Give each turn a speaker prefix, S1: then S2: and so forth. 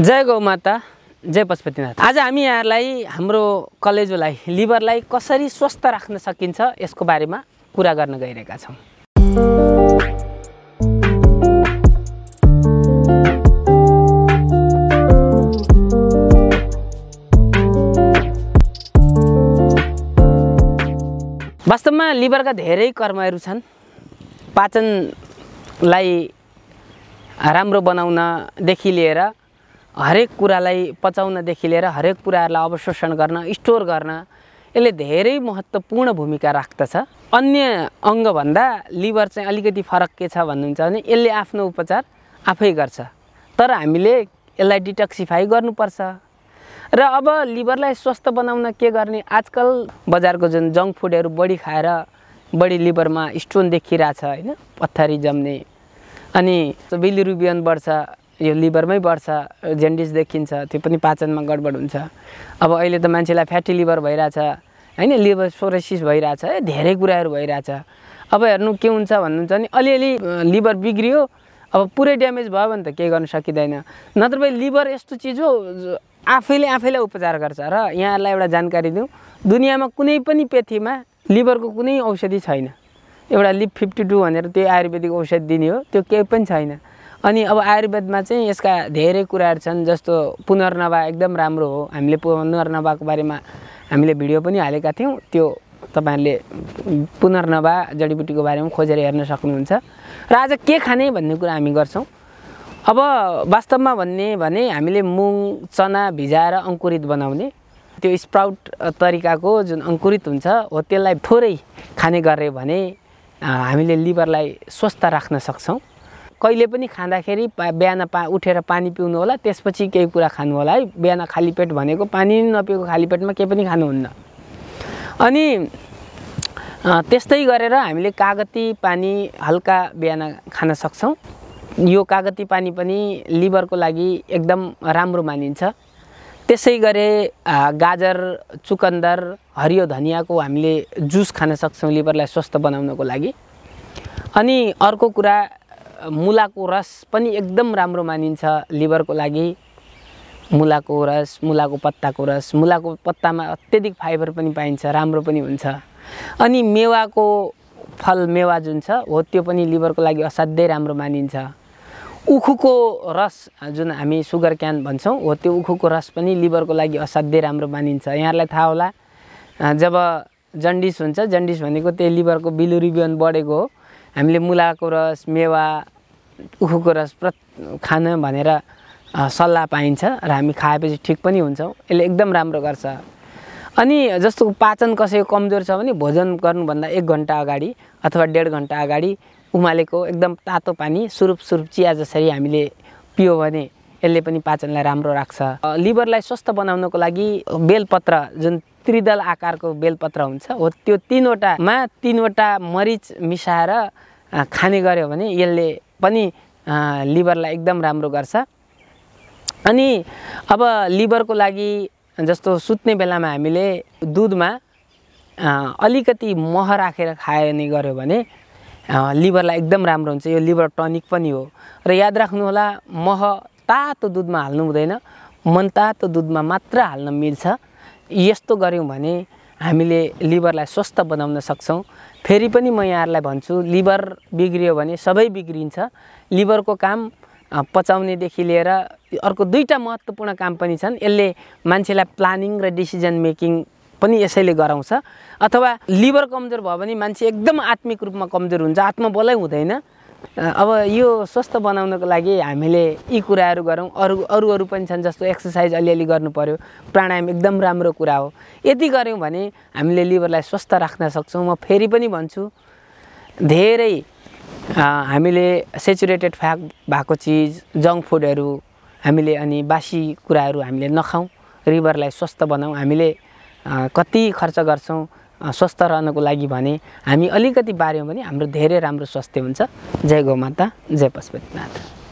S1: जय माता जय पशुपतिनाथ आज हामी यहाँलाई हाम्रो कलेजोलाई लिभरलाई कसरी स्वस्थ राख्न सकिन्छ यसको बारेमा कुरा गर्न गइरहेका छौँ वास्तवमा लिभरका धेरै कर्महरू छन् पाचनलाई राम्रो बनाउनदेखि लिएर हरेक कुरालाई पचाउनदेखि लिएर हरेक कुराहरूलाई अवशोषण गर्न स्टोर गर्न यसले धेरै महत्त्वपूर्ण भूमिका राख्दछ अन्य अङ्गभन्दा लिभर चाहिँ अलिकति फरक के छ भन्नुहुन्छ भने यसले आफ्नो उपचार आफै गर्छ तर हामीले यसलाई डिटक्सिफाई गर्नुपर्छ र अब लिभरलाई स्वस्थ बनाउन के गर्ने आजकल बजारको जुन जङ्क फुडहरू बढी खाएर बढी लिभरमा स्टोन देखिरहेछ होइन पत्थरी जम्ने अनि बिलिरुबियन बढ्छ यो लिभरमै बढ्छ जेन्डिस देखिन्छ त्यो पनि पाचनमा गडबड हुन्छ अब अहिले त मान्छेलाई फ्याटी लिभर भइरहेछ होइन लिभर सोरेसिस भइरहेछ है धेरै कुराहरू भइरहेछ अब हेर्नु के हुन्छ भन्नुहुन्छ भने अलिअलि लिभर बिग्रियो अब पुरै ड्यामेज भयो भने त केही गर्न सकिँदैन नत्र भए लिभर यस्तो चिज हो आफैले आफैलाई उपचार गर्छ र यहाँहरूलाई एउटा जानकारी दिउँ दुनियाँमा कुनै पनि पेथीमा लिभरको कुनै औषधि छैन एउटा लिप फिफ्टी टू भनेर त्यो आयुर्वेदिक औषधि दिने हो त्यो केही पनि छैन अनि अब आयुर्वेदमा चाहिँ यसका धेरै कुराहरू छन् जस्तो पुनर्नवा एकदम राम्रो हो हामीले पुनर्नवाको बारेमा हामीले भिडियो पनि हालेका थियौँ त्यो तपाईँहरूले पुनर्नवा जडीबुटीको बारेमा खोजेर हेर्न सक्नुहुन्छ र आज के खाने भन्ने कुरा हामी गर्छौँ अब वास्तवमा भन्ने भने हामीले मुङ चना भिजाएर अङ्कुरित बनाउने त्यो स्प्राउट तरिकाको जुन अङ्कुरित हुन्छ हो त्यसलाई थोरै खाने गरे भने हामीले लिभरलाई स्वस्थ राख्न सक्छौँ कहिले पनि खाँदाखेरि पा बिहान पा उठेर पानी पिउनु होला त्यसपछि केही कुरा खानु होला है बिहान खाली पेट भनेको पानी नै नपिएको खाली पेटमा केही पनि खानुहुन्न अनि त्यस्तै गरेर हामीले कागती पानी हल्का बिहान खान सक्छौँ यो कागती पानी पनि लिभरको लागि एकदम राम्रो मानिन्छ त्यसै गरे गाजर चुकन्दर हरियो धनियाँको हामीले जुस खान सक्छौँ लिभरलाई स्वस्थ बनाउनको लागि अनि अर्को कुरा मुलाको रस पनि एकदम राम्रो मानिन्छ लिभरको लागि मुलाको रस मुलाको पत्ताको रस मुलाको पत्तामा अत्यधिक फाइबर पनि पाइन्छ राम्रो पनि हुन्छ अनि मेवाको फल मेवा जुन छ हो त्यो पनि लिभरको लागि असाध्यै राम्रो मानिन्छ उखुको रस जुन हामी सुगर क्यान भन्छौँ हो त्यो उखुको रस पनि लिभरको लागि असाध्यै राम्रो मानिन्छ यहाँहरूलाई थाहा होला जब जन्डिस हुन्छ जन्डिस भनेको त्यही लिभरको बिलुरिबियन बढेको हो हामीले मुलाको रस मेवा उखुको रस प्र खान भनेर सल्लाह पाइन्छ र हामी खाएपछि ठिक पनि हुन्छौँ यसले एकदम राम्रो गर्छ अनि जस्तो पाचन कसैको कमजोर छ भने भोजन गर्नुभन्दा एक घन्टा अगाडि अथवा डेढ घन्टा अगाडि उमालेको एकदम तातो पानी सुरुप सुरुप चिया जसरी हामीले पियो भने यसले पनि पाचनलाई राम्रो राख्छ लिभरलाई स्वस्थ बनाउनको लागि बेलपत्र जुन त्रिदल आकारको बेलपत्र हुन्छ हो त्यो तिनवटामा तिनवटा मरिच मिसाएर खाने गर्यो भने यसले पनि लिभरलाई एकदम राम्रो गर्छ अनि अब लिभरको लागि जस्तो सुत्ने बेलामा हामीले दुधमा अलिकति मह राखेर खाने गऱ्यो भने लिभरलाई एकदम राम्रो हुन्छ यो लिभर टनिक पनि हो र याद राख्नुहोला मह तातो दुधमा हाल्नु हुँदैन मन तातो दुधमा मात्र हाल्न मिल्छ यस्तो गऱ्यौँ भने हामीले लिभरलाई स्वस्थ बनाउन सक्छौँ फेरि पनि म यहाँहरूलाई भन्छु लिभर बिग्रियो भने सबै बिग्रिन्छ लिभरको काम पचाउनेदेखि लिएर अर्को दुईवटा महत्त्वपूर्ण काम पनि छन् यसले मान्छेलाई प्लानिङ र डिसिजन मेकिङ पनि यसैले गराउँछ अथवा लिभर कमजोर भयो भने मान्छे एकदम आत्मिक रूपमा कमजोर हुन्छ आत्मबलै हुँदैन अब यो स्वस्थ बनाउनको लागि हामीले यी कुराहरू गरौँ अरू अरू अरू पनि छन् जस्तो एक्सर्साइज अलिअलि गर्नु पऱ्यो प्राणायाम एकदम राम्रो कुरा हो यति गऱ्यौँ भने हामीले लिभरलाई स्वस्थ राख्न सक्छौँ म फेरि पनि भन्छु धेरै हामीले सेचुरेटेड फ्याट भएको चिज जङ्क फुडहरू हामीले अनि बासी कुराहरू हामीले नखाउँ रिभरलाई स्वस्थ बनाउँ हामीले कति खर्च गर्छौँ स्वस्थ रहनको लागि भने हामी अलिकति बाऱ्यौँ भने हाम्रो धेरै राम्रो स्वास्थ्य हुन्छ जय गौमाता जय पशुपतिनाथ